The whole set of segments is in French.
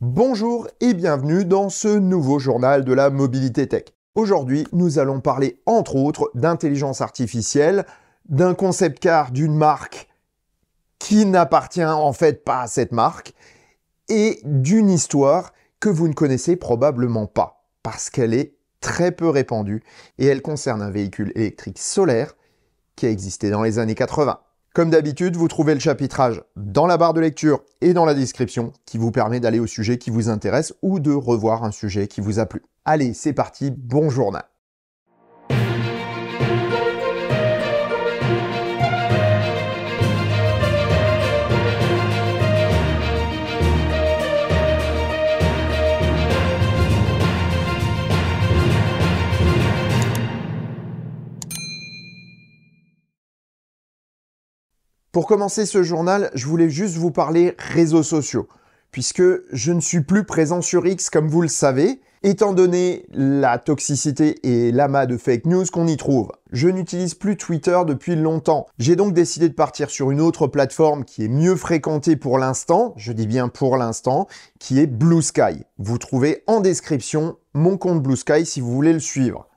Bonjour et bienvenue dans ce nouveau journal de la mobilité tech. Aujourd'hui, nous allons parler entre autres d'intelligence artificielle, d'un concept car d'une marque qui n'appartient en fait pas à cette marque et d'une histoire que vous ne connaissez probablement pas parce qu'elle est très peu répandue et elle concerne un véhicule électrique solaire qui a existé dans les années 80. Comme d'habitude, vous trouvez le chapitrage dans la barre de lecture et dans la description qui vous permet d'aller au sujet qui vous intéresse ou de revoir un sujet qui vous a plu. Allez, c'est parti, bon journal Pour commencer ce journal, je voulais juste vous parler réseaux sociaux, puisque je ne suis plus présent sur X comme vous le savez, étant donné la toxicité et l'amas de fake news qu'on y trouve. Je n'utilise plus Twitter depuis longtemps. J'ai donc décidé de partir sur une autre plateforme qui est mieux fréquentée pour l'instant, je dis bien pour l'instant, qui est Blue Sky. Vous trouvez en description mon compte Blue Sky si vous voulez le suivre.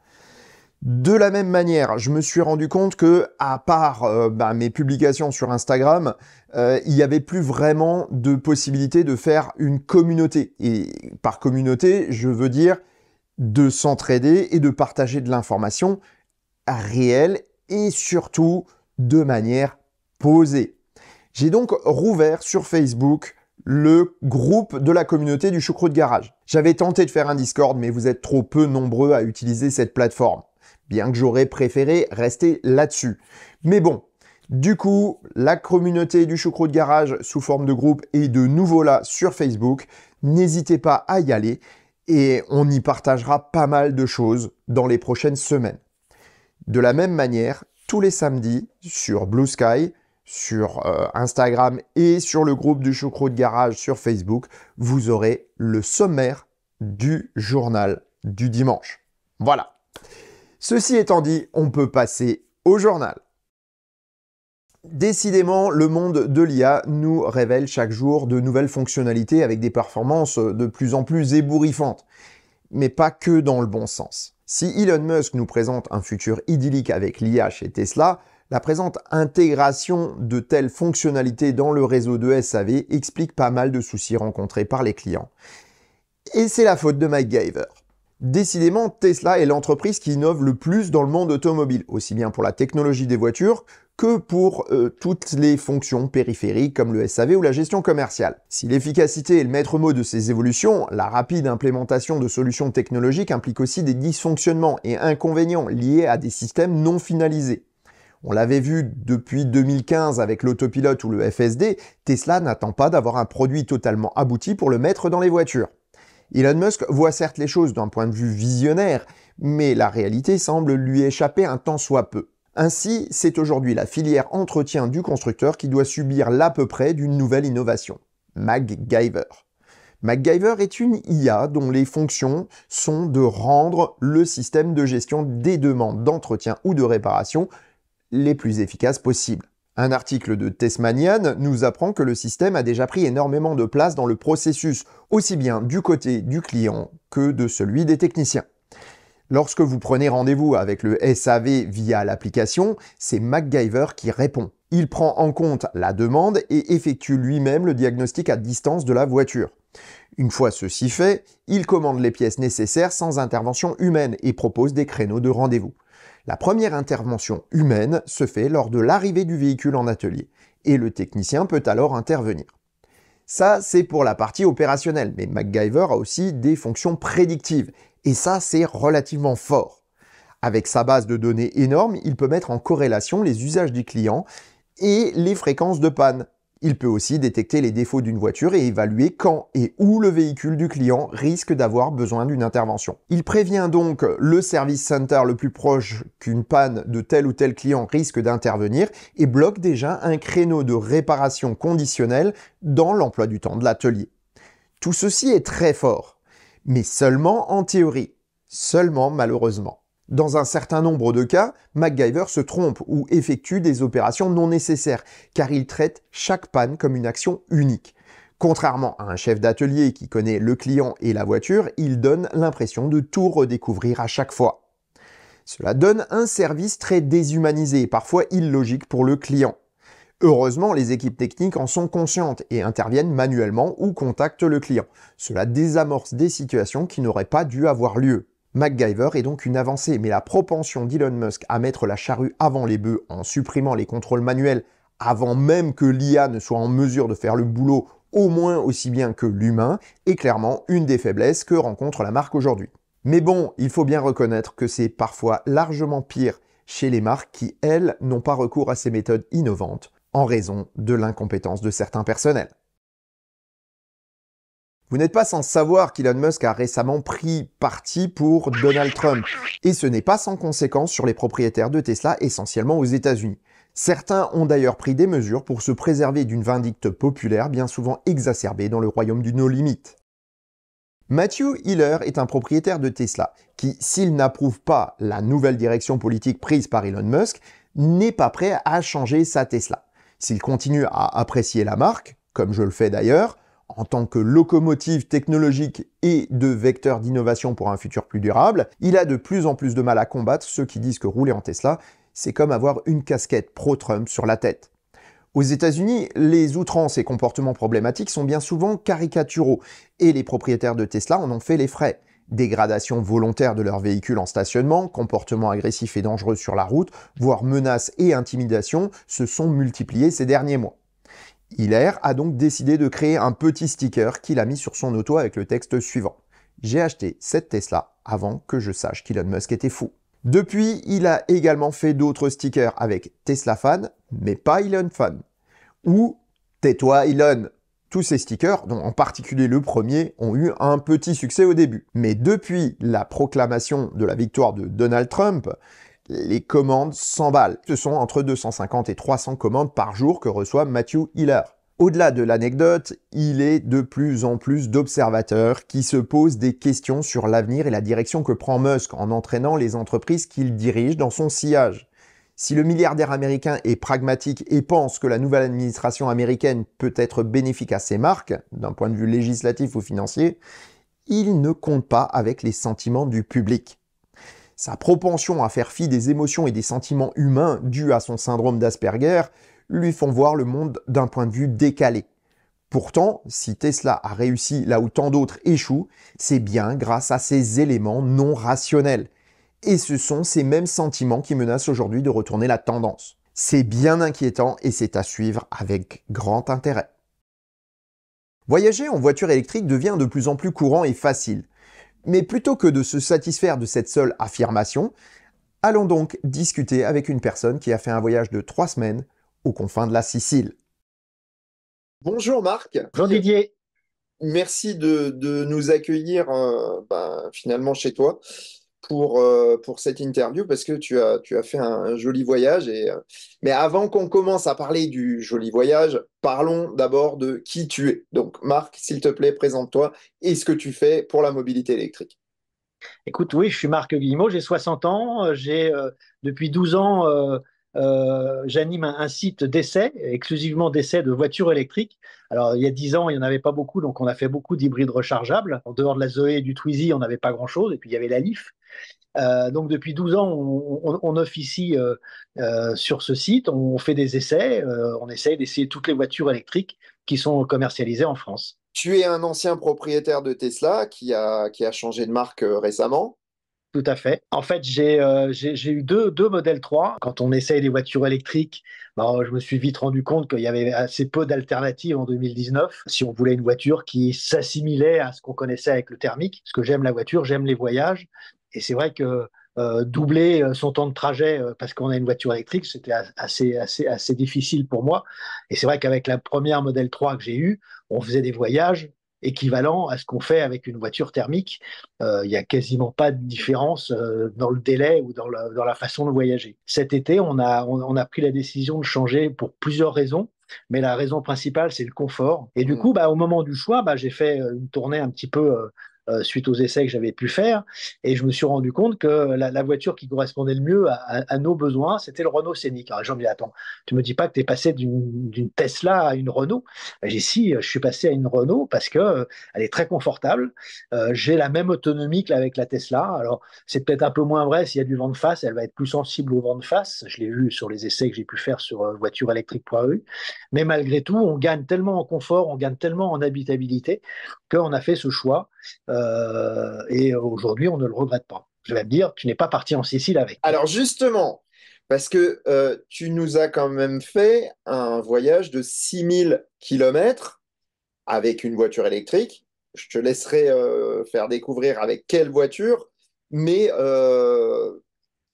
De la même manière, je me suis rendu compte que, à part euh, bah, mes publications sur Instagram, euh, il n'y avait plus vraiment de possibilité de faire une communauté. Et par communauté, je veux dire de s'entraider et de partager de l'information réelle et surtout de manière posée. J'ai donc rouvert sur Facebook le groupe de la communauté du choucroute de garage. J'avais tenté de faire un Discord, mais vous êtes trop peu nombreux à utiliser cette plateforme bien que j'aurais préféré rester là-dessus. Mais bon, du coup, la communauté du choucroute de garage sous forme de groupe est de nouveau là sur Facebook. N'hésitez pas à y aller et on y partagera pas mal de choses dans les prochaines semaines. De la même manière, tous les samedis sur Blue Sky, sur euh, Instagram et sur le groupe du choucroute garage sur Facebook, vous aurez le sommaire du journal du dimanche. Voilà. Ceci étant dit, on peut passer au journal. Décidément, le monde de l'IA nous révèle chaque jour de nouvelles fonctionnalités avec des performances de plus en plus ébouriffantes. Mais pas que dans le bon sens. Si Elon Musk nous présente un futur idyllique avec l'IA chez Tesla, la présente intégration de telles fonctionnalités dans le réseau de SAV explique pas mal de soucis rencontrés par les clients. Et c'est la faute de Mike Giver. Décidément, Tesla est l'entreprise qui innove le plus dans le monde automobile, aussi bien pour la technologie des voitures que pour euh, toutes les fonctions périphériques comme le SAV ou la gestion commerciale. Si l'efficacité est le maître mot de ces évolutions, la rapide implémentation de solutions technologiques implique aussi des dysfonctionnements et inconvénients liés à des systèmes non finalisés. On l'avait vu depuis 2015 avec l'autopilote ou le FSD, Tesla n'attend pas d'avoir un produit totalement abouti pour le mettre dans les voitures. Elon Musk voit certes les choses d'un point de vue visionnaire, mais la réalité semble lui échapper un tant soit peu. Ainsi, c'est aujourd'hui la filière entretien du constructeur qui doit subir l'à peu près d'une nouvelle innovation, MacGyver. MacGyver est une IA dont les fonctions sont de rendre le système de gestion des demandes d'entretien ou de réparation les plus efficaces possibles. Un article de Tessmanian nous apprend que le système a déjà pris énormément de place dans le processus, aussi bien du côté du client que de celui des techniciens. Lorsque vous prenez rendez-vous avec le SAV via l'application, c'est MacGyver qui répond. Il prend en compte la demande et effectue lui-même le diagnostic à distance de la voiture. Une fois ceci fait, il commande les pièces nécessaires sans intervention humaine et propose des créneaux de rendez-vous. La première intervention humaine se fait lors de l'arrivée du véhicule en atelier, et le technicien peut alors intervenir. Ça, c'est pour la partie opérationnelle, mais MacGyver a aussi des fonctions prédictives, et ça, c'est relativement fort. Avec sa base de données énorme, il peut mettre en corrélation les usages du client et les fréquences de panne, il peut aussi détecter les défauts d'une voiture et évaluer quand et où le véhicule du client risque d'avoir besoin d'une intervention. Il prévient donc le service center le plus proche qu'une panne de tel ou tel client risque d'intervenir et bloque déjà un créneau de réparation conditionnelle dans l'emploi du temps de l'atelier. Tout ceci est très fort, mais seulement en théorie, seulement malheureusement dans un certain nombre de cas, MacGyver se trompe ou effectue des opérations non nécessaires, car il traite chaque panne comme une action unique. Contrairement à un chef d'atelier qui connaît le client et la voiture, il donne l'impression de tout redécouvrir à chaque fois. Cela donne un service très déshumanisé, et parfois illogique pour le client. Heureusement, les équipes techniques en sont conscientes et interviennent manuellement ou contactent le client. Cela désamorce des situations qui n'auraient pas dû avoir lieu. MacGyver est donc une avancée, mais la propension d'Elon Musk à mettre la charrue avant les bœufs en supprimant les contrôles manuels avant même que l'IA ne soit en mesure de faire le boulot au moins aussi bien que l'humain est clairement une des faiblesses que rencontre la marque aujourd'hui. Mais bon, il faut bien reconnaître que c'est parfois largement pire chez les marques qui, elles, n'ont pas recours à ces méthodes innovantes en raison de l'incompétence de certains personnels. Vous n'êtes pas sans savoir qu'Elon Musk a récemment pris parti pour Donald Trump. Et ce n'est pas sans conséquence sur les propriétaires de Tesla, essentiellement aux États-Unis. Certains ont d'ailleurs pris des mesures pour se préserver d'une vindicte populaire bien souvent exacerbée dans le royaume du no limit. Matthew Hiller est un propriétaire de Tesla qui, s'il n'approuve pas la nouvelle direction politique prise par Elon Musk, n'est pas prêt à changer sa Tesla. S'il continue à apprécier la marque, comme je le fais d'ailleurs, en tant que locomotive technologique et de vecteur d'innovation pour un futur plus durable, il a de plus en plus de mal à combattre ceux qui disent que rouler en Tesla, c'est comme avoir une casquette pro-Trump sur la tête. Aux États-Unis, les outrances et comportements problématiques sont bien souvent caricaturaux, et les propriétaires de Tesla en ont fait les frais. Dégradation volontaire de leurs véhicules en stationnement, comportements agressifs et dangereux sur la route, voire menaces et intimidations se sont multipliés ces derniers mois. Hilaire a donc décidé de créer un petit sticker qu'il a mis sur son auto avec le texte suivant. J'ai acheté cette Tesla avant que je sache qu'Elon Musk était fou. Depuis, il a également fait d'autres stickers avec Tesla fan, mais pas Elon fan. Ou Tais-toi Elon. Tous ces stickers, dont en particulier le premier, ont eu un petit succès au début. Mais depuis la proclamation de la victoire de Donald Trump, les commandes s'emballent. Ce sont entre 250 et 300 commandes par jour que reçoit Matthew Hiller. Au-delà de l'anecdote, il est de plus en plus d'observateurs qui se posent des questions sur l'avenir et la direction que prend Musk en entraînant les entreprises qu'il dirige dans son sillage. Si le milliardaire américain est pragmatique et pense que la nouvelle administration américaine peut être bénéfique à ses marques, d'un point de vue législatif ou financier, il ne compte pas avec les sentiments du public. Sa propension à faire fi des émotions et des sentiments humains dus à son syndrome d'Asperger lui font voir le monde d'un point de vue décalé. Pourtant, si Tesla a réussi là où tant d'autres échouent, c'est bien grâce à ces éléments non rationnels. Et ce sont ces mêmes sentiments qui menacent aujourd'hui de retourner la tendance. C'est bien inquiétant et c'est à suivre avec grand intérêt. Voyager en voiture électrique devient de plus en plus courant et facile. Mais plutôt que de se satisfaire de cette seule affirmation, allons donc discuter avec une personne qui a fait un voyage de trois semaines aux confins de la Sicile. Bonjour Marc. Bonjour Didier. Merci de, nous accueillir euh, ben, finalement chez toi pour, euh, pour cette interview parce que tu as, tu as fait un, joli voyage. Et, euh, mais avant qu'on commence à parler du joli voyage, parlons d'abord de qui tu es. Donc, Marc, s'il te plaît, présente-toi et ce que tu fais pour la mobilité électrique. Écoute, oui, je suis Marc Guillemot, j'ai 60 ans, euh, j'ai depuis 12 ans euh, j'anime un, site d'essais, exclusivement d'essais de voitures électriques. Alors, il y a 10 ans, il n'y en avait pas beaucoup, donc on a fait beaucoup d'hybrides rechargeables. En dehors de la Zoé et du Twizy, on n'avait pas grand-chose, et puis il y avait la Leaf. Euh, donc depuis 12 ans, on, officie euh, sur ce site, on, fait des essais, on essaye d'essayer toutes les voitures électriques qui sont commercialisées en France. Tu es un ancien propriétaire de Tesla qui a changé de marque récemment. Tout à fait. En fait, j'ai euh, eu deux, deux modèles 3. Quand on essaye les voitures électriques, bah, je me suis vite rendu compte qu'il y avait assez peu d'alternatives en 2019 si on voulait une voiture qui s'assimilait à ce qu'on connaissait avec le thermique. Parce que j'aime la voiture, j'aime les voyages. Et c'est vrai que euh, doubler euh, son temps de trajet parce qu'on a une voiture électrique, c'était assez, assez, assez difficile pour moi. Et c'est vrai qu'avec la première modèle 3 que j'ai eue, on faisait des voyages équivalent à ce qu'on fait avec une voiture thermique. Euh, il y n'y a quasiment pas de différence euh, dans le délai ou dans, la façon de voyager. Cet été, on a, a pris la décision de changer pour plusieurs raisons mais la raison principale, c'est le confort. Et du mmh. coup, bah, au moment du choix, bah, j'ai fait euh, une tournée un petit peu euh, suite aux essais que j'avais pu faire. Et je me suis rendu compte que la, voiture qui correspondait le mieux à, nos besoins, c'était le Renault Scénic. Alors, j'ai dit, attends, tu me dis pas que tu es passé d'une Tesla à une Renault. Bah, j'ai dit, si, je suis passé à une Renault parce que euh, elle est très confortable. Euh, j'ai la même autonomie qu'avec la Tesla. Alors, c'est peut-être un peu moins vrai s'il y a du vent de face. Elle va être plus sensible au vent de face. Je l'ai vu sur les essais que j'ai pu faire sur voitureélectrique.eu. Mais malgré tout, on gagne tellement en confort, on gagne tellement en habitabilité qu'on a fait ce choix. Euh, et aujourd'hui, on ne le regrette pas. Je vais me dire, tu n'es pas parti en Sicile avec. Alors justement, parce que euh, tu nous as quand même fait un voyage de 6000 km avec une voiture électrique. Je te laisserai euh, faire découvrir avec quelle voiture, mais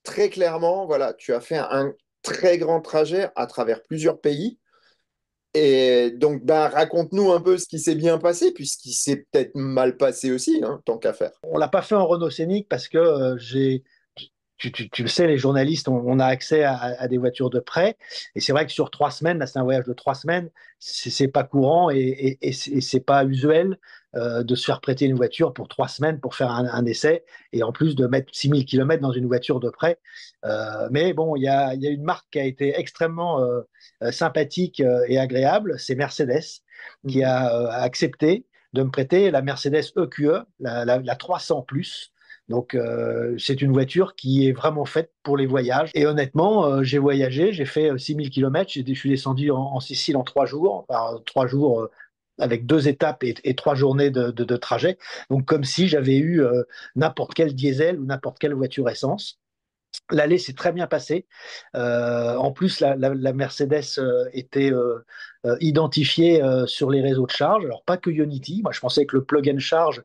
très clairement, voilà, tu as fait un très grand trajet à travers plusieurs pays et donc, bah, raconte-nous un peu ce qui s'est bien passé, puisqu'il s'est peut-être mal passé aussi, hein, tant qu'à faire. On l'a pas fait en Renault Scénic parce que euh, j'ai. Tu, le sais, les journalistes, on, a accès à, des voitures de prêt. Et c'est vrai que sur trois semaines, c'est un voyage de trois semaines, c'est, c'est pas courant et, et, et c'est pas usuel. Euh, de se faire prêter une voiture pour trois semaines pour faire un, essai et en plus de mettre 6000 km dans une voiture de prêt. Euh, mais bon, il y a, une marque qui a été extrêmement euh, sympathique et agréable, c'est Mercedes, qui mhm. a accepté de me prêter la Mercedes EQE, e, la, la, la 300 ⁇ donc c'est une voiture qui est vraiment faite pour les voyages. Et honnêtement, j'ai voyagé, j'ai fait 6000 km, je suis descendu en, Sicile en trois jours, enfin trois jours avec deux étapes et, trois journées de, trajet. Donc comme si j'avais eu euh, n'importe quel diesel ou n'importe quelle voiture essence. L'aller s'est très bien passé. Euh, en plus, la, Mercedes euh, était identifiée sur les réseaux de charge. Alors, pas que Unity. Moi, je pensais que le plug and charge,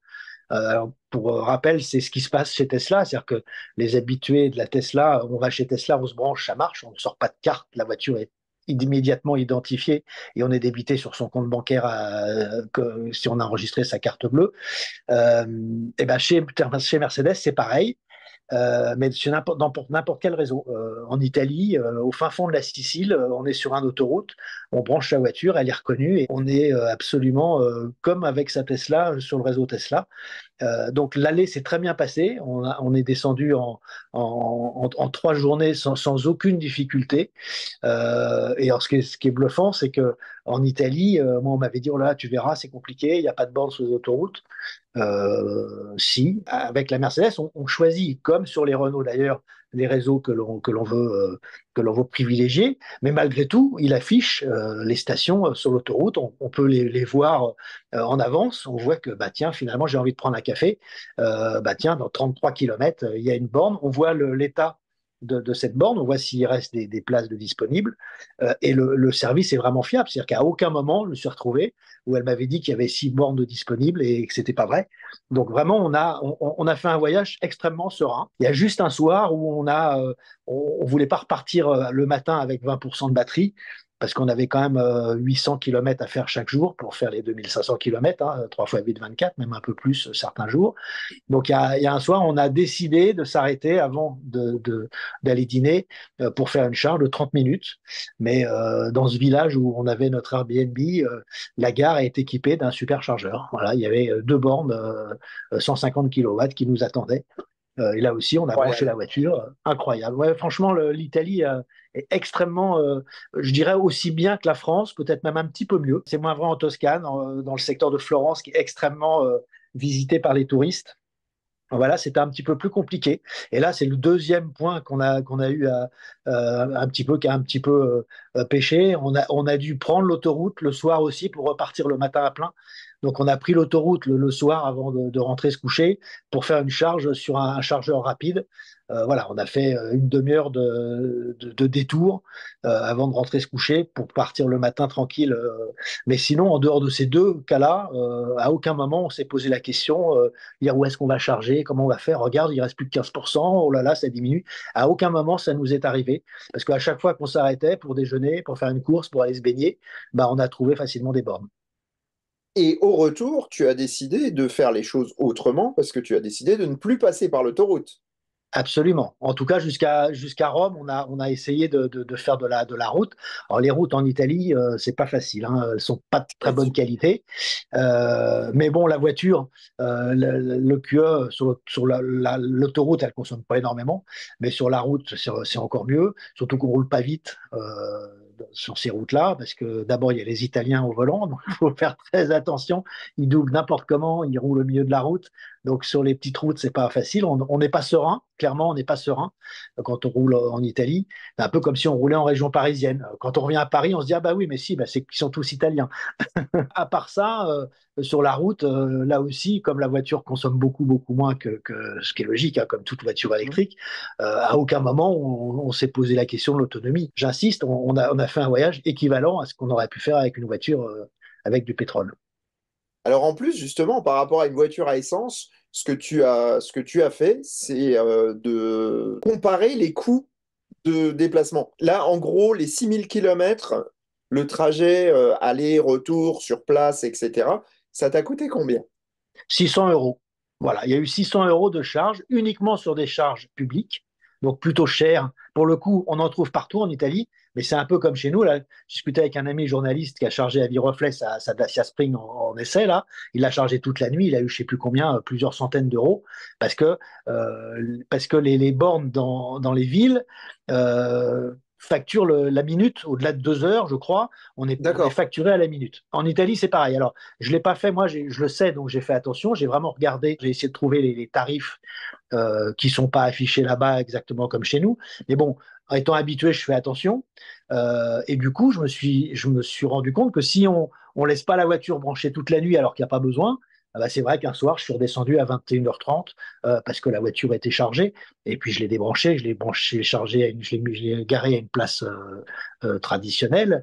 pour rappel, c'est ce qui se passe chez Tesla. C'est-à-dire que les habitués de la Tesla, on va chez Tesla, on se branche, ça marche, on ne sort pas de carte, la voiture est immédiatement identifié et on est débité sur son compte bancaire euh, si on a enregistré sa carte bleue. et euh, eh ben chez Mercedes, c'est pareil. Euh, mais sur n'importe, n'importe quel réseau. Euh, en Italie, euh, au fin fond de la Sicile, on est sur un autoroute, on branche la voiture, elle est reconnue et on est absolument comme avec sa Tesla sur le réseau Tesla. donc l'allée s'est très bien passé, on, est descendu en, en, en, trois journées sans, aucune difficulté. et ce qui est, ce qui est bluffant, c'est que en Italie, moi on m'avait dit, oh là, tu verras, c'est compliqué, il n'y a pas de borne sur les autoroutes. Euh, si, avec la Mercedes, on, choisit, comme sur les Renault d'ailleurs, les réseaux que l'on veut, euh, l'on veut, privilégier, mais malgré tout, il affiche euh, les stations sur l'autoroute, on, peut les, les voir en avance, on voit que, bah tiens, finalement, j'ai envie de prendre un café, bah tiens, dans 33 km, il y a une borne, on voit l'état de, cette borne, on voit s'il reste des, places de disponibles. Euh, et le, service est vraiment fiable, c'est-à-dire qu'à aucun moment je me suis retrouvé où elle m'avait dit qu'il y avait six bornes de disponibles et que c'était pas vrai. Donc vraiment, on a, on, a fait un voyage extrêmement serein. Il y a juste un soir où on a, euh, on, voulait pas repartir euh, le matin avec 20% de batterie parce qu'on avait quand même 800 euh, km à faire chaque jour pour faire les 2500 km, 3 fois 8, 24, même un peu plus euh, certains jours. Donc il y, a un soir, on a décidé de s'arrêter avant d'aller dîner euh, pour faire une charge de 30 minutes. Mais dans ce village où on avait notre Airbnb, la gare est équipée d'un superchargeur. Voilà, il y avait deux bornes, 150 kW qui nous attendaient. Euh, et là aussi, on a branché la voiture. Incroyable. franchement, l'Italie euh, est extrêmement, euh, je dirais, aussi bien que la France, peut-être même un petit peu mieux. C'est moins vrai en Toscane, dans le secteur de Florence, qui est extrêmement visité par les touristes. Voilà, c'était un petit peu plus compliqué. Et là, c'est le deuxième point qu'on a, qu'on a eu un petit peu, qui a un petit peu pêché. On a, on a dû prendre l'autoroute le soir aussi pour repartir le matin à plein. Donc on a pris l'autoroute le, soir avant de, rentrer se coucher pour faire une charge sur un, chargeur rapide. Euh, voilà, on a fait euh, une demi-heure de, détour euh, avant de rentrer se coucher pour partir le matin tranquille. Mais sinon, en dehors de ces deux cas-là, à aucun moment on s'est posé la question, dire où est-ce qu'on va charger, comment on va faire, regarde, il reste plus de 15%, oh là là, ça diminue. À aucun moment ça nous est arrivé, parce qu'à chaque fois qu'on s'arrêtait pour déjeuner, pour faire une course, pour aller se baigner, bah, on a trouvé facilement des bornes. Et au retour, tu as décidé de faire les choses autrement parce que tu as décidé de ne plus passer par l'autoroute. Absolument. En tout cas, jusqu'à jusqu'à Rome, on a, on a essayé de, de, faire de la, de la route. Alors, les routes en Italie, ce euh, c'est pas facile. Hein. Elles sont pas de très bonne qualité. Euh, mais bon, la voiture, euh, le, QE e sur, sur l'autoroute, la, ne elle consomme pas énormément. Mais sur la route, c'est encore mieux. Surtout qu'on roule pas vite. Euh, sur ces routes-là, parce que d'abord, il y a les Italiens au volant, donc il faut faire très attention. Ils doublent n'importe comment, ils roulent au milieu de la route. Donc sur les petites routes, c'est pas facile. On n'est pas serein, clairement, on n'est pas serein euh, quand on roule en Italie. C'est un peu comme si on roulait en région parisienne. Euh, quand on revient à Paris, on se dit ah bah oui, mais si, bah, c'est qu'ils sont tous italiens. à part ça, euh, sur la route, là aussi, comme la voiture consomme beaucoup beaucoup moins que, ce qui est logique, hein, comme toute voiture mmh. électrique, à aucun moment on, s'est posé la question de l'autonomie. J'insiste, on, a, fait un voyage équivalent à ce qu'on aurait pu faire avec une voiture avec du pétrole. Alors en plus, justement, par rapport à une voiture à essence, ce que tu as, ce que tu as fait, c'est euh, de comparer les coûts de déplacement. Là, en gros, les 6000 km, le trajet euh, aller-retour sur place, etc., ça t'a coûté combien 600 euros. Voilà, il y a eu 600 euros de charges uniquement sur des charges publiques, donc plutôt chères. Pour le coup, on en trouve partout en Italie. Mais c'est un peu comme chez nous. Là, je avec un ami journaliste qui a chargé à Viroflex à sa Dacia Spring en, essai. Là, il l'a chargé toute la nuit. Il a eu, je ne sais plus combien, euh, plusieurs centaines d'euros parce que euh, parce que les, bornes dans, les villes. Euh, facturent la minute au-delà de deux heures, je crois. On est, facturé à la minute. En Italie, c'est pareil. Alors, je l'ai pas fait, moi, je le sais, donc j'ai fait attention. J'ai vraiment regardé, j'ai essayé de trouver les, tarifs qui qui sont pas affichés là-bas exactement comme chez nous. Mais bon, étant habitué, je fais attention. Euh, et du coup, je me, suis, je me suis rendu compte que si on ne laisse pas la voiture branchée toute la nuit alors qu'il n'y a pas besoin, ah bah, c'est vrai qu'un soir, je suis redescendu à 21h30 euh, parce que la voiture était chargée. Et puis, je l'ai débranché je l'ai branché, chargée, à une, je l'ai garée à une place euh, traditionnelle.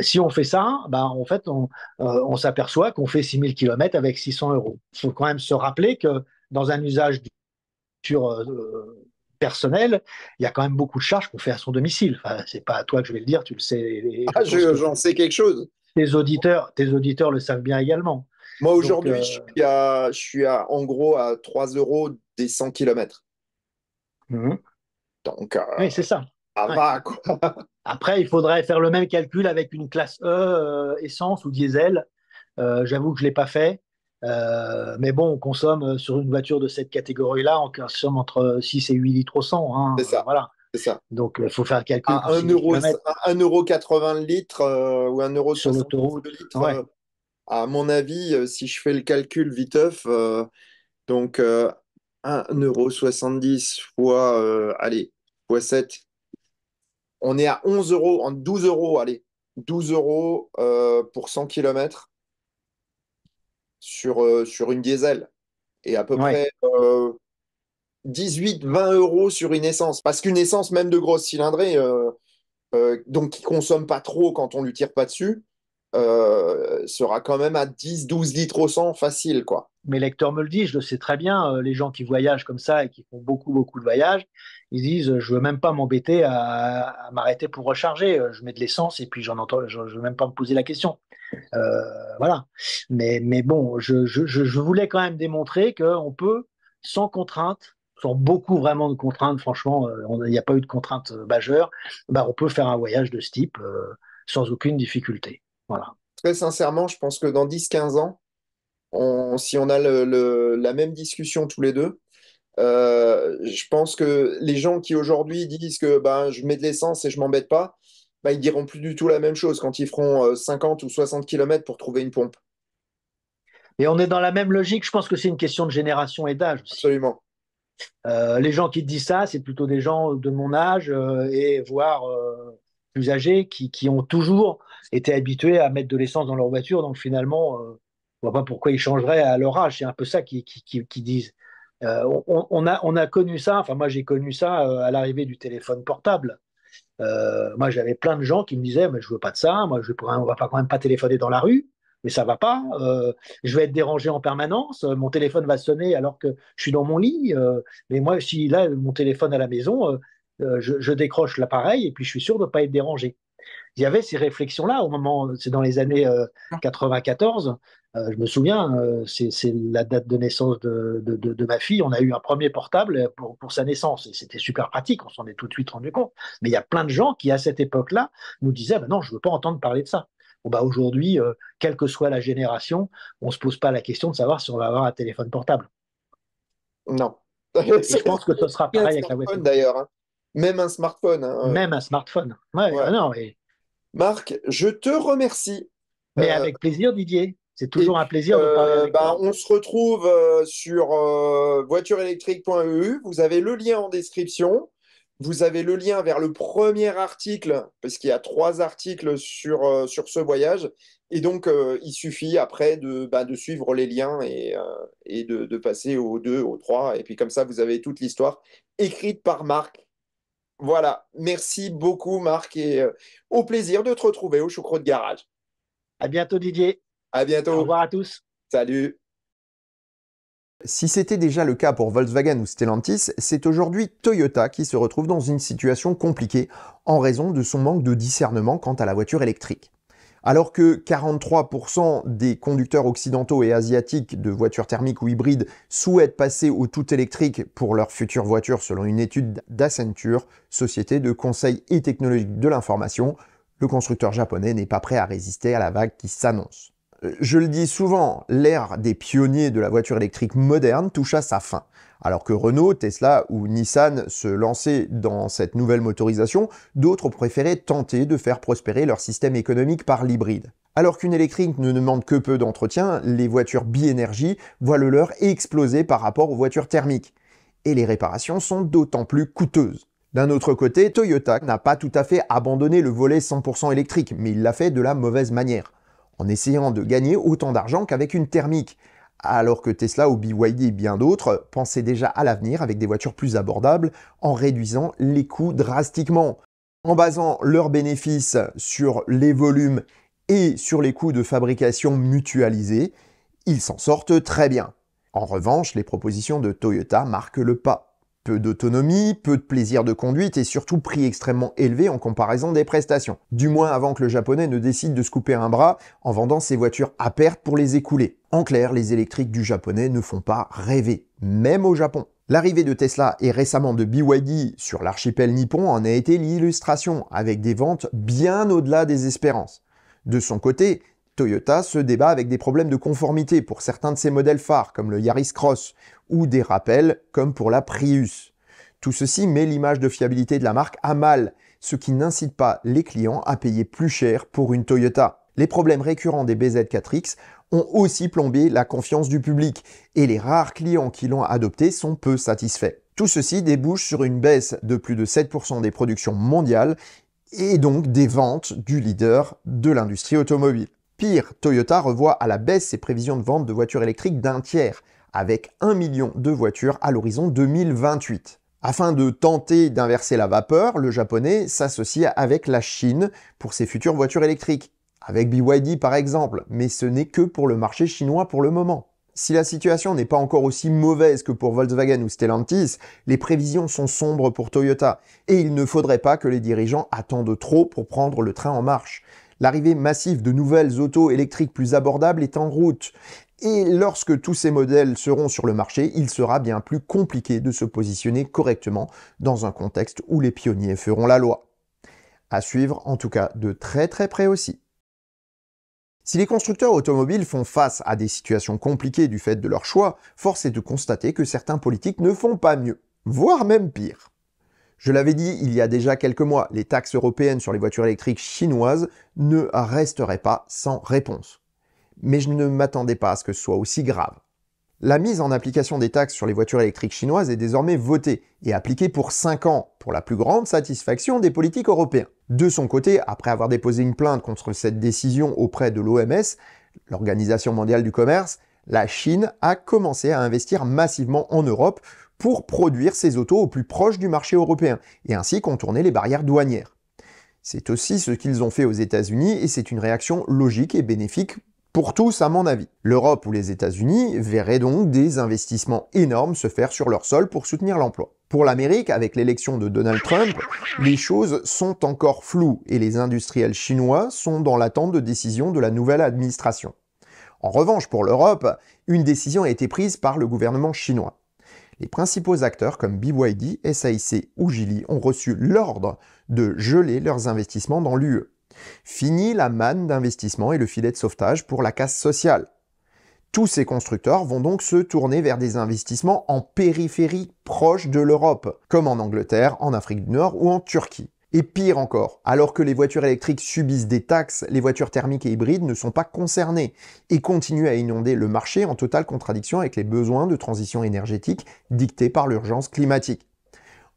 si on fait ça, bah, en fait, on, on s'aperçoit qu'on fait 6000 km avec 600 euros. Il faut quand même se rappeler que dans un usage sur personnel, il y a quand même beaucoup de charges qu'on fait à son domicile. Enfin, n'est pas à toi que je vais le dire, tu le sais. Ah, j'en sais quelque chose. Tes auditeurs, auditeurs le savent bien également. Moi, aujourd'hui, euh, je, suis à, en gros à 3 euros des 100 km. Mhm. Donc, euh, oui, c'est ça. Après, il faudrait faire le même calcul avec une classe E euh, essence ou diesel. J'avoue que je ne l'ai pas fait. Euh, mais bon, on consomme euh, sur une voiture de cette catégorie-là, on consomme entre 6 et 8 litres au 100. Hein, c'est ça. Donc, il euh, faut faire le calcul. 1,80€ 1,80 le ou 1,70€ le litre, à mon avis, si je fais le calcul viteuf, donc 1,70€ fois, allez, 7, on est à 11 euros, en 12 euros, allez, 12 euros pour 100 km sur, euh, sur une diesel et à peu près 18-20 euh, euros sur une essence. Parce qu'une essence, même de grosse cylindrée, euh, donc qui consomme pas trop quand on lui tire pas dessus, sera quand même à 10-12 litres au 100 facile. quoi. Mes lecteurs me le disent, je le sais très bien, les gens qui voyagent comme ça et qui font beaucoup, beaucoup de voyages, ils disent Je veux même pas m'embêter à, m'arrêter pour recharger, je mets de l'essence et puis j'en entends, je, je veux même pas me poser la question. Euh, voilà. Mais, mais bon, je, voulais quand même démontrer qu'on peut, sans contrainte, sans beaucoup vraiment de contraintes, franchement, euh, il n'y a pas eu de contraintes euh, majeures, bah, on peut faire un voyage de ce type sans aucune difficulté. Voilà. Très sincèrement, je pense que dans 10-15 ans, si on a la même discussion tous les deux, je pense que les gens qui aujourd'hui disent que ben, je mets de l'essence et je m'embête pas, ils bah, ils diront plus du tout la même chose quand ils feront 50 euh, ou 60 km pour trouver une pompe. Et on est dans la même logique, je pense que c'est une question de génération et d'âge. Absolument. Euh, les gens qui disent ça, c'est plutôt des gens de mon âge euh, et voire plus âgés qui, ont toujours été habitués à mettre de l'essence dans leur voiture. Donc finalement, on ne voit pas pourquoi ils changeraient à leur âge. C'est un peu ça qu'ils qui, disent. a, on, a, connu ça, enfin moi j'ai connu ça à l'arrivée du téléphone portable. Euh, moi, j'avais plein de gens qui me disaient, mais je veux pas de ça, moi, je, on va pas quand même pas téléphoner dans la rue, mais ça va pas, euh, je vais être dérangé en permanence, euh, mon téléphone va sonner alors que je suis dans mon lit, mais moi, si là, mon téléphone à la maison, je, je, décroche l'appareil et puis je suis sûr de ne pas être dérangé il y avait ces réflexions-là au moment, c'est dans les années 94. Euh, ah. euh, je me souviens, euh, c'est la date de naissance de, ma fille. On a eu un premier portable pour, sa naissance et c'était super pratique. On s'en est tout de suite rendu compte. Mais il y a plein de gens qui, à cette époque-là, nous disaient bah Non, je ne veux pas entendre parler de ça. Bah, aujourd'hui, quelle que soit la génération, on ne se pose pas la question de savoir si on va avoir un téléphone portable. Non. je pense que ce sera pareil avec la web. D'ailleurs, hein. Même un smartphone. Hein, Même un smartphone. Ouais, Non, Marc, je te remercie. Mais euh, avec plaisir, Didier. C'est toujours un plaisir de euh, parler bah, On se retrouve euh, sur voitureélectrique.eu. Vous avez le lien en description. Vous avez le lien vers le premier article, parce qu'il y a trois articles sur, sur ce voyage. Et donc, il suffit après de, bah, de, suivre les liens et, et de, de, passer au deux, au trois. Et puis comme ça, vous avez toute l'histoire écrite par Marc voilà, merci beaucoup Marc et euh, au plaisir de te retrouver au Choucroute de Garage. À bientôt Didier. À bientôt. Au revoir à tous. Salut. Si c'était déjà le cas pour Volkswagen ou Stellantis, c'est aujourd'hui Toyota qui se retrouve dans une situation compliquée en raison de son manque de discernement quant à la voiture électrique. Alors que 43% des conducteurs occidentaux et asiatiques de voitures thermiques ou hybrides souhaitent passer au tout électrique pour leur future voiture selon une étude d'Acenture, société de conseil et technologie de l'information, le constructeur japonais n'est pas prêt à résister à la vague qui s'annonce. Euh, je le dis souvent, l'ère des pionniers de la voiture électrique moderne touche à sa fin. Alors que Renault, Tesla ou Nissan se lançaient dans cette nouvelle motorisation, d'autres préféraient tenter de faire prospérer leur système économique par l'hybride. Alors qu'une électrique ne demande que peu d'entretien, les voitures biénergie voient le leur exploser par rapport aux voitures thermiques. Et les réparations sont d'autant plus coûteuses. D'un autre côté, Toyota n'a pas tout à fait abandonné le volet 100% électrique, mais il l'a fait de la mauvaise manière, en essayant de gagner autant d'argent qu'avec une thermique, alors que Tesla ou BYD et bien d'autres pensaient déjà à l'avenir avec des voitures plus abordables en réduisant les coûts drastiquement. En basant leurs bénéfices sur les volumes et sur les coûts de fabrication mutualisés, ils s'en sortent très bien. En revanche, les propositions de Toyota marquent le pas peu d'autonomie, peu de plaisir de conduite et surtout prix extrêmement élevé en comparaison des prestations. Du moins avant que le japonais ne décide de se couper un bras en vendant ses voitures à perte pour les écouler. En clair, les électriques du japonais ne font pas rêver, même au Japon. L'arrivée de Tesla et récemment de BYD sur l'archipel nippon en a été l'illustration, avec des ventes bien au-delà des espérances. De son côté, Toyota se débat avec des problèmes de conformité pour certains de ses modèles phares, comme le Yaris Cross, ou des rappels, comme pour la Prius. Tout ceci met l'image de fiabilité de la marque à mal, ce qui n'incite pas les clients à payer plus cher pour une Toyota. Les problèmes récurrents des BZ4X ont aussi plombé la confiance du public, et les rares clients qui l'ont adopté sont peu satisfaits. Tout ceci débouche sur une baisse de plus de 7% des productions mondiales et donc des ventes du leader de l'industrie automobile. Pire, Toyota revoit à la baisse ses prévisions de vente de voitures électriques d'un tiers, avec 1 million de voitures à l'horizon 2028. Afin de tenter d'inverser la vapeur, le japonais s'associe avec la Chine pour ses futures voitures électriques, avec BYD par exemple, mais ce n'est que pour le marché chinois pour le moment. Si la situation n'est pas encore aussi mauvaise que pour Volkswagen ou Stellantis, les prévisions sont sombres pour Toyota, et il ne faudrait pas que les dirigeants attendent trop pour prendre le train en marche. L'arrivée massive de nouvelles autos électriques plus abordables est en route. Et lorsque tous ces modèles seront sur le marché, il sera bien plus compliqué de se positionner correctement dans un contexte où les pionniers feront la loi. À suivre en tout cas de très très près aussi. Si les constructeurs automobiles font face à des situations compliquées du fait de leur choix, force est de constater que certains politiques ne font pas mieux, voire même pire. Je l'avais dit il y a déjà quelques mois, les taxes européennes sur les voitures électriques chinoises ne resteraient pas sans réponse. Mais je ne m'attendais pas à ce que ce soit aussi grave. La mise en application des taxes sur les voitures électriques chinoises est désormais votée et appliquée pour 5 ans, pour la plus grande satisfaction des politiques européens. De son côté, après avoir déposé une plainte contre cette décision auprès de l'OMS, l'Organisation mondiale du commerce, la Chine a commencé à investir massivement en Europe pour produire ses autos au plus proche du marché européen et ainsi contourner les barrières douanières. C'est aussi ce qu'ils ont fait aux États-Unis et c'est une réaction logique et bénéfique pour tous à mon avis. L'Europe ou les États-Unis verraient donc des investissements énormes se faire sur leur sol pour soutenir l'emploi. Pour l'Amérique, avec l'élection de Donald Trump, les choses sont encore floues et les industriels chinois sont dans l'attente de décisions de la nouvelle administration. En revanche, pour l'Europe, une décision a été prise par le gouvernement chinois. Les principaux acteurs comme BYD, SAIC ou Gili ont reçu l'ordre de geler leurs investissements dans l'UE. Fini la manne d'investissement et le filet de sauvetage pour la casse sociale. Tous ces constructeurs vont donc se tourner vers des investissements en périphérie proche de l'Europe, comme en Angleterre, en Afrique du Nord ou en Turquie. Et pire encore, alors que les voitures électriques subissent des taxes, les voitures thermiques et hybrides ne sont pas concernées et continuent à inonder le marché en totale contradiction avec les besoins de transition énergétique dictés par l'urgence climatique.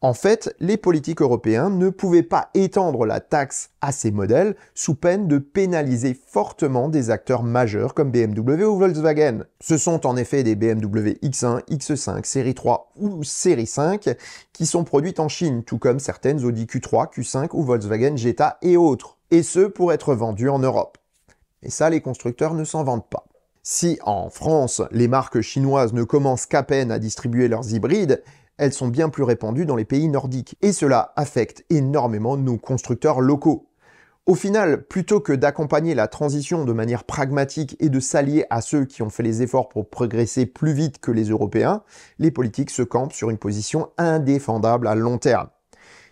En fait, les politiques européens ne pouvaient pas étendre la taxe à ces modèles sous peine de pénaliser fortement des acteurs majeurs comme BMW ou Volkswagen. Ce sont en effet des BMW X1, X5, série 3 ou série 5 qui sont produites en Chine, tout comme certaines Audi Q3, Q5 ou Volkswagen Jetta et autres, et ce pour être vendus en Europe. Et ça, les constructeurs ne s'en vendent pas. Si en France, les marques chinoises ne commencent qu'à peine à distribuer leurs hybrides, elles sont bien plus répandues dans les pays nordiques, et cela affecte énormément nos constructeurs locaux. Au final, plutôt que d'accompagner la transition de manière pragmatique et de s'allier à ceux qui ont fait les efforts pour progresser plus vite que les Européens, les politiques se campent sur une position indéfendable à long terme.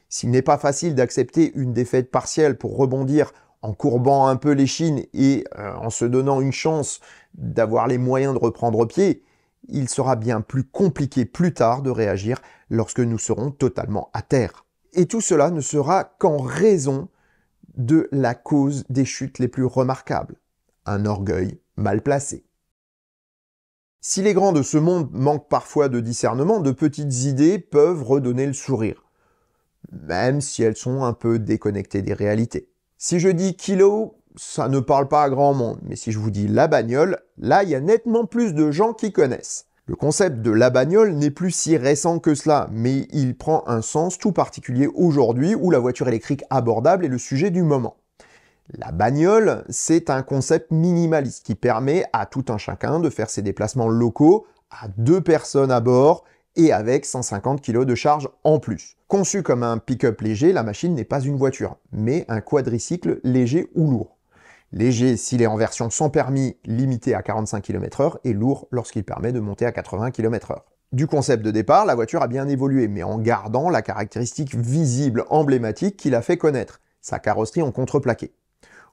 S'il n'est pas facile d'accepter une défaite partielle pour rebondir en courbant un peu les chines et euh, en se donnant une chance d'avoir les moyens de reprendre pied, il sera bien plus compliqué plus tard de réagir lorsque nous serons totalement à terre. Et tout cela ne sera qu'en raison de la cause des chutes les plus remarquables, un orgueil mal placé. Si les grands de ce monde manquent parfois de discernement, de petites idées peuvent redonner le sourire, même si elles sont un peu déconnectées des réalités. Si je dis kilo, ça ne parle pas à grand monde, mais si je vous dis la bagnole, là il y a nettement plus de gens qui connaissent. Le concept de la bagnole n'est plus si récent que cela, mais il prend un sens tout particulier aujourd'hui où la voiture électrique abordable est le sujet du moment. La bagnole, c'est un concept minimaliste qui permet à tout un chacun de faire ses déplacements locaux à deux personnes à bord et avec 150 kg de charge en plus. Conçue comme un pick-up léger, la machine n'est pas une voiture, mais un quadricycle léger ou lourd. Léger s'il est en version sans permis limité à 45 km/h et lourd lorsqu'il permet de monter à 80 km/h. Du concept de départ, la voiture a bien évolué, mais en gardant la caractéristique visible, emblématique qui l'a fait connaître, sa carrosserie en contreplaqué.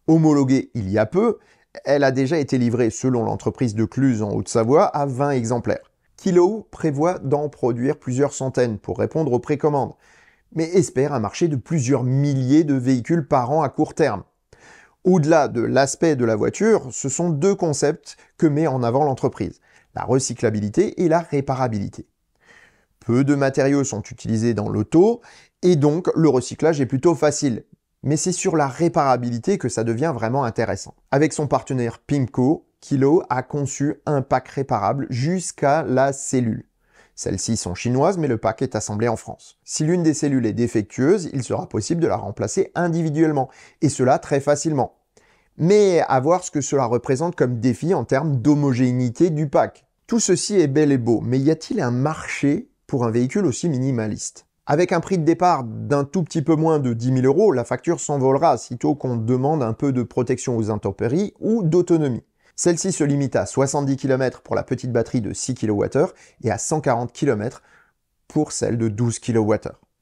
Homologuée il y a peu, elle a déjà été livrée, selon l'entreprise de Cluse en Haute-Savoie, à 20 exemplaires. Kilo prévoit d'en produire plusieurs centaines pour répondre aux précommandes, mais espère un marché de plusieurs milliers de véhicules par an à court terme. Au-delà de l'aspect de la voiture, ce sont deux concepts que met en avant l'entreprise, la recyclabilité et la réparabilité. Peu de matériaux sont utilisés dans l'auto et donc le recyclage est plutôt facile. Mais c'est sur la réparabilité que ça devient vraiment intéressant. Avec son partenaire Pimco, Kilo a conçu un pack réparable jusqu'à la cellule. Celles-ci sont chinoises, mais le pack est assemblé en France. Si l'une des cellules est défectueuse, il sera possible de la remplacer individuellement, et cela très facilement. Mais à voir ce que cela représente comme défi en termes d'homogénéité du pack. Tout ceci est bel et beau, mais y a-t-il un marché pour un véhicule aussi minimaliste avec un prix de départ d'un tout petit peu moins de 10 000 euros, la facture s'envolera sitôt qu'on demande un peu de protection aux intempéries ou d'autonomie. Celle-ci se limite à 70 km pour la petite batterie de 6 kWh et à 140 km pour celle de 12 kWh.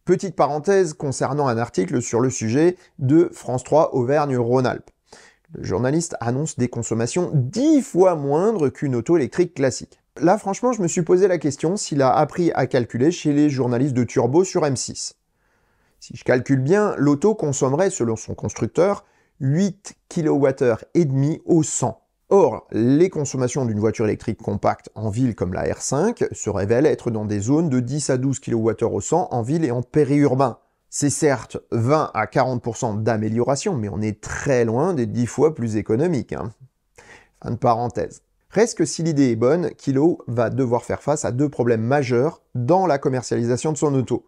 Petite parenthèse concernant un article sur le sujet de France 3 Auvergne-Rhône-Alpes. Le journaliste annonce des consommations 10 fois moindres qu'une auto électrique classique. Là, franchement, je me suis posé la question s'il a appris à calculer chez les journalistes de Turbo sur M6. Si je calcule bien, l'auto consommerait, selon son constructeur, 8 kWh et demi au 100. Or, les consommations d'une voiture électrique compacte en ville comme la R5 se révèlent être dans des zones de 10 à 12 kWh au 100 en ville et en périurbain. C'est certes 20 à 40% d'amélioration, mais on est très loin des 10 fois plus économiques. Hein. Fin de parenthèse. Reste que si l'idée est bonne, Kilo va devoir faire face à deux problèmes majeurs dans la commercialisation de son auto.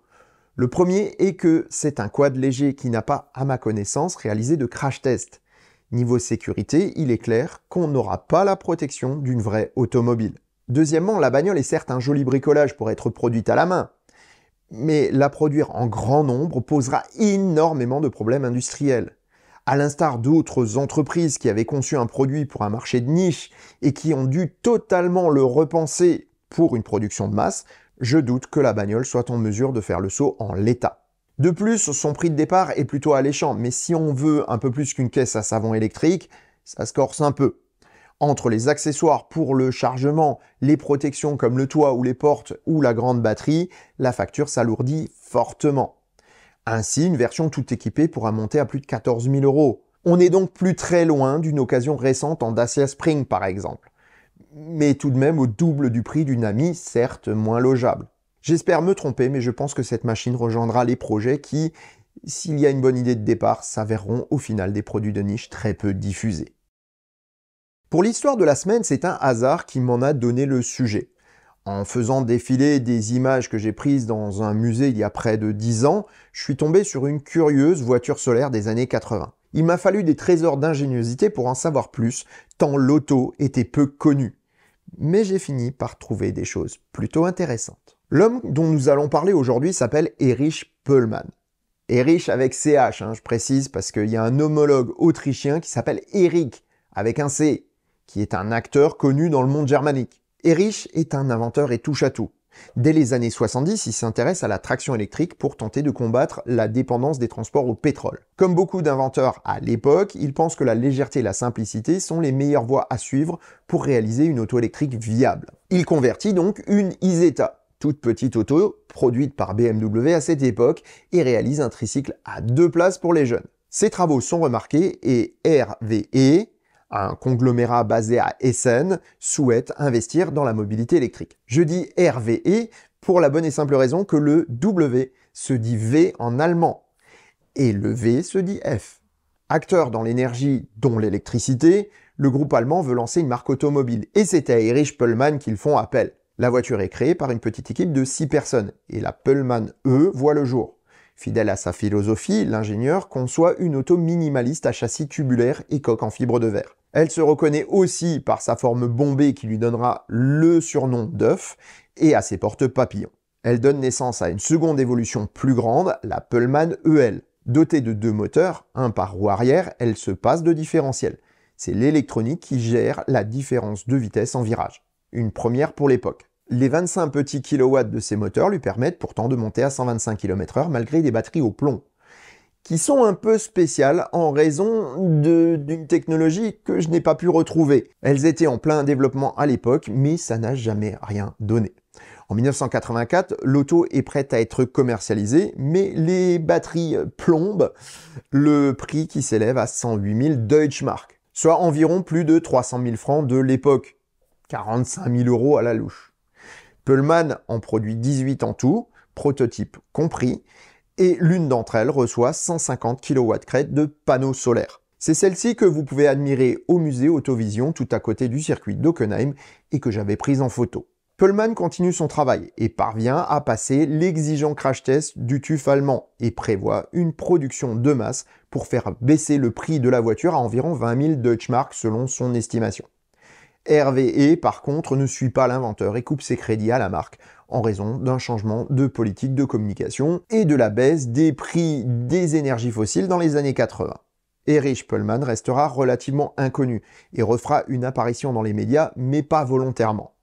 Le premier est que c'est un quad léger qui n'a pas, à ma connaissance, réalisé de crash test. Niveau sécurité, il est clair qu'on n'aura pas la protection d'une vraie automobile. Deuxièmement, la bagnole est certes un joli bricolage pour être produite à la main, mais la produire en grand nombre posera énormément de problèmes industriels. À l'instar d'autres entreprises qui avaient conçu un produit pour un marché de niche et qui ont dû totalement le repenser pour une production de masse, je doute que la bagnole soit en mesure de faire le saut en l'état. De plus, son prix de départ est plutôt alléchant, mais si on veut un peu plus qu'une caisse à savon électrique, ça se corse un peu. Entre les accessoires pour le chargement, les protections comme le toit ou les portes ou la grande batterie, la facture s'alourdit fortement. Ainsi, une version toute équipée pourra monter à plus de 14 000 euros. On est donc plus très loin d'une occasion récente en Dacia Spring par exemple. Mais tout de même au double du prix d'une amie, certes moins logeable. J'espère me tromper, mais je pense que cette machine rejoindra les projets qui, s'il y a une bonne idée de départ, s'avéreront au final des produits de niche très peu diffusés. Pour l'histoire de la semaine, c'est un hasard qui m'en a donné le sujet. En faisant défiler des images que j'ai prises dans un musée il y a près de 10 ans, je suis tombé sur une curieuse voiture solaire des années 80. Il m'a fallu des trésors d'ingéniosité pour en savoir plus, tant l'auto était peu connue. Mais j'ai fini par trouver des choses plutôt intéressantes. L'homme dont nous allons parler aujourd'hui s'appelle Erich Pohlmann. Erich avec CH, hein, je précise, parce qu'il y a un homologue autrichien qui s'appelle Erich, avec un C, qui est un acteur connu dans le monde germanique. Erich est un inventeur et touche à tout. Dès les années 70, il s'intéresse à la traction électrique pour tenter de combattre la dépendance des transports au pétrole. Comme beaucoup d'inventeurs à l'époque, il pense que la légèreté et la simplicité sont les meilleures voies à suivre pour réaliser une auto électrique viable. Il convertit donc une Isetta, toute petite auto produite par BMW à cette époque et réalise un tricycle à deux places pour les jeunes. Ces travaux sont remarqués et RVE, un conglomérat basé à Essen, souhaite investir dans la mobilité électrique. Je dis RVE pour la bonne et simple raison que le W se dit V en allemand et le V se dit F. Acteur dans l'énergie, dont l'électricité, le groupe allemand veut lancer une marque automobile et c'est à Erich Pullman qu'ils font appel. La voiture est créée par une petite équipe de 6 personnes et la Pullman E voit le jour. Fidèle à sa philosophie, l'ingénieur conçoit une auto minimaliste à châssis tubulaire et coque en fibre de verre. Elle se reconnaît aussi par sa forme bombée qui lui donnera le surnom d'œuf et à ses portes papillons. Elle donne naissance à une seconde évolution plus grande, la Pullman EL. Dotée de deux moteurs, un par roue arrière, elle se passe de différentiel. C'est l'électronique qui gère la différence de vitesse en virage. Une première pour l'époque. Les 25 petits kilowatts de ces moteurs lui permettent pourtant de monter à 125 km/h malgré des batteries au plomb, qui sont un peu spéciales en raison d'une technologie que je n'ai pas pu retrouver. Elles étaient en plein développement à l'époque, mais ça n'a jamais rien donné. En 1984, l'auto est prête à être commercialisée, mais les batteries plombent, le prix qui s'élève à 108 000 Deutschmark, soit environ plus de 300 000 francs de l'époque, 45 000 euros à la louche. Pullman en produit 18 en tout, prototype compris, et l'une d'entre elles reçoit 150 kW crête de panneaux solaires. C'est celle-ci que vous pouvez admirer au musée Autovision tout à côté du circuit d'Ockenheim et que j'avais prise en photo. Pullman continue son travail et parvient à passer l'exigeant crash test du TUF allemand et prévoit une production de masse pour faire baisser le prix de la voiture à environ 20 000 Mark selon son estimation. RVE, par contre, ne suit pas l'inventeur et coupe ses crédits à la marque en raison d'un changement de politique de communication et de la baisse des prix des énergies fossiles dans les années 80. Erich Pullman restera relativement inconnu et refera une apparition dans les médias, mais pas volontairement.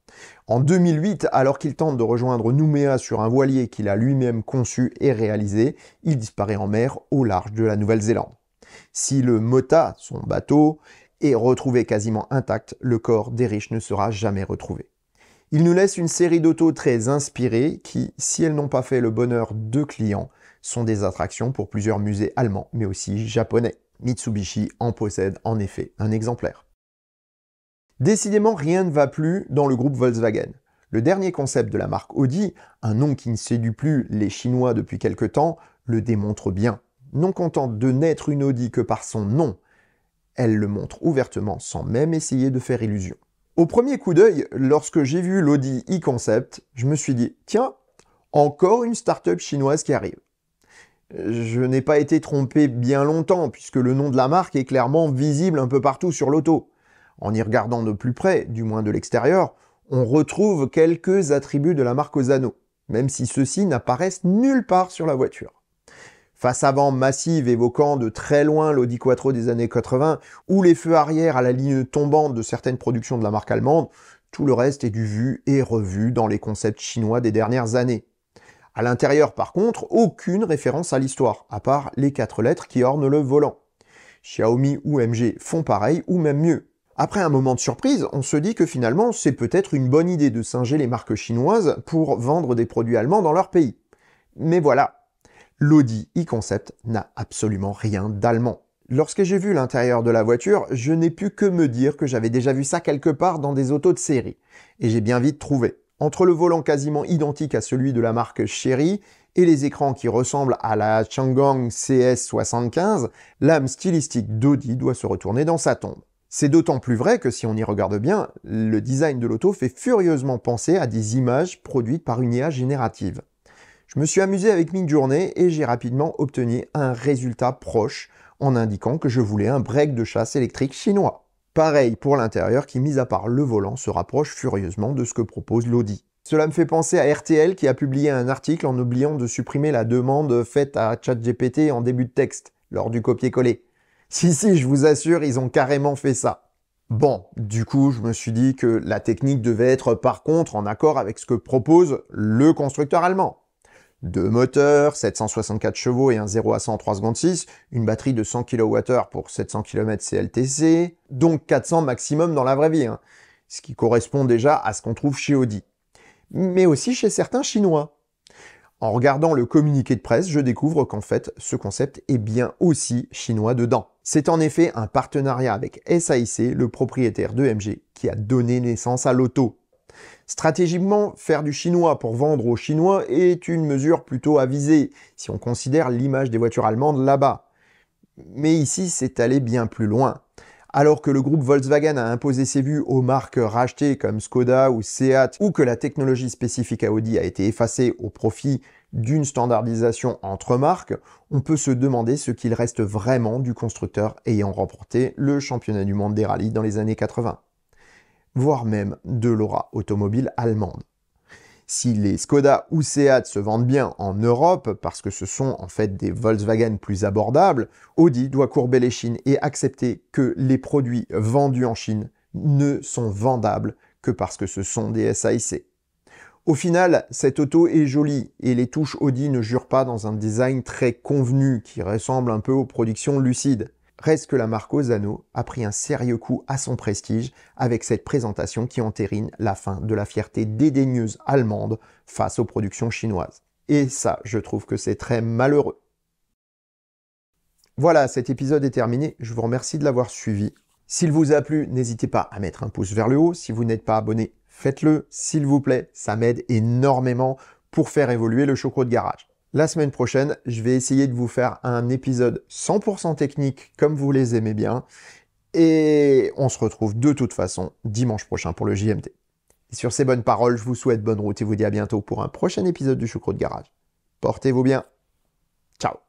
En 2008, alors qu'il tente de rejoindre Nouméa sur un voilier qu'il a lui-même conçu et réalisé, il disparaît en mer au large de la Nouvelle-Zélande. Si le Mota, son bateau, et retrouvé quasiment intact, le corps des riches ne sera jamais retrouvé. Il nous laisse une série d'autos très inspirées qui, si elles n'ont pas fait le bonheur de clients, sont des attractions pour plusieurs musées allemands, mais aussi japonais. Mitsubishi en possède en effet un exemplaire. Décidément, rien ne va plus dans le groupe Volkswagen. Le dernier concept de la marque Audi, un nom qui ne séduit plus les Chinois depuis quelque temps, le démontre bien. Non contente de n'être une Audi que par son nom, elle le montre ouvertement sans même essayer de faire illusion. Au premier coup d'œil, lorsque j'ai vu l'Audi e-concept, je me suis dit, tiens, encore une start-up chinoise qui arrive. Je n'ai pas été trompé bien longtemps, puisque le nom de la marque est clairement visible un peu partout sur l'auto. En y regardant de plus près, du moins de l'extérieur, on retrouve quelques attributs de la marque Osano, même si ceux-ci n'apparaissent nulle part sur la voiture face avant massive évoquant de très loin l'Audi Quattro des années 80 ou les feux arrière à la ligne tombante de certaines productions de la marque allemande, tout le reste est du vu et revu dans les concepts chinois des dernières années. À l'intérieur, par contre, aucune référence à l'histoire, à part les quatre lettres qui ornent le volant. Xiaomi ou MG font pareil ou même mieux. Après un moment de surprise, on se dit que finalement c'est peut-être une bonne idée de singer les marques chinoises pour vendre des produits allemands dans leur pays. Mais voilà, l'Audi e-concept n'a absolument rien d'allemand. Lorsque j'ai vu l'intérieur de la voiture, je n'ai pu que me dire que j'avais déjà vu ça quelque part dans des autos de série. Et j'ai bien vite trouvé. Entre le volant quasiment identique à celui de la marque Chery et les écrans qui ressemblent à la Changang CS75, l'âme stylistique d'Audi doit se retourner dans sa tombe. C'est d'autant plus vrai que si on y regarde bien, le design de l'auto fait furieusement penser à des images produites par une IA générative. Je me suis amusé avec mid-journée et j'ai rapidement obtenu un résultat proche en indiquant que je voulais un break de chasse électrique chinois. Pareil pour l'intérieur qui, mis à part le volant, se rapproche furieusement de ce que propose l'Audi. Cela me fait penser à RTL qui a publié un article en oubliant de supprimer la demande faite à ChatGPT en début de texte, lors du copier-coller. Si, si, je vous assure, ils ont carrément fait ça. Bon, du coup, je me suis dit que la technique devait être par contre en accord avec ce que propose le constructeur allemand deux moteurs, 764 chevaux et un 0 à 100 en 3 secondes 6, une batterie de 100 kWh pour 700 km CLTC, donc 400 maximum dans la vraie vie, hein, ce qui correspond déjà à ce qu'on trouve chez Audi, mais aussi chez certains Chinois. En regardant le communiqué de presse, je découvre qu'en fait, ce concept est bien aussi chinois dedans. C'est en effet un partenariat avec SAIC, le propriétaire de MG, qui a donné naissance à l'auto, Stratégiquement, faire du chinois pour vendre aux Chinois est une mesure plutôt avisée, si on considère l'image des voitures allemandes là-bas. Mais ici, c'est aller bien plus loin. Alors que le groupe Volkswagen a imposé ses vues aux marques rachetées comme Skoda ou Seat, ou que la technologie spécifique à Audi a été effacée au profit d'une standardisation entre marques, on peut se demander ce qu'il reste vraiment du constructeur ayant remporté le championnat du monde des rallyes dans les années 80 voire même de l'aura automobile allemande. Si les Skoda ou Seat se vendent bien en Europe parce que ce sont en fait des Volkswagen plus abordables, Audi doit courber les chines et accepter que les produits vendus en Chine ne sont vendables que parce que ce sont des SAIC. Au final, cette auto est jolie et les touches Audi ne jurent pas dans un design très convenu qui ressemble un peu aux productions lucides. Reste que la marque Zano a pris un sérieux coup à son prestige avec cette présentation qui entérine la fin de la fierté dédaigneuse allemande face aux productions chinoises. Et ça, je trouve que c'est très malheureux. Voilà, cet épisode est terminé. Je vous remercie de l'avoir suivi. S'il vous a plu, n'hésitez pas à mettre un pouce vers le haut. Si vous n'êtes pas abonné, faites-le, s'il vous plaît. Ça m'aide énormément pour faire évoluer le choco de garage. La semaine prochaine, je vais essayer de vous faire un épisode 100% technique comme vous les aimez bien. Et on se retrouve de toute façon dimanche prochain pour le JMT. sur ces bonnes paroles, je vous souhaite bonne route et vous dis à bientôt pour un prochain épisode du Choucroute Garage. Portez-vous bien. Ciao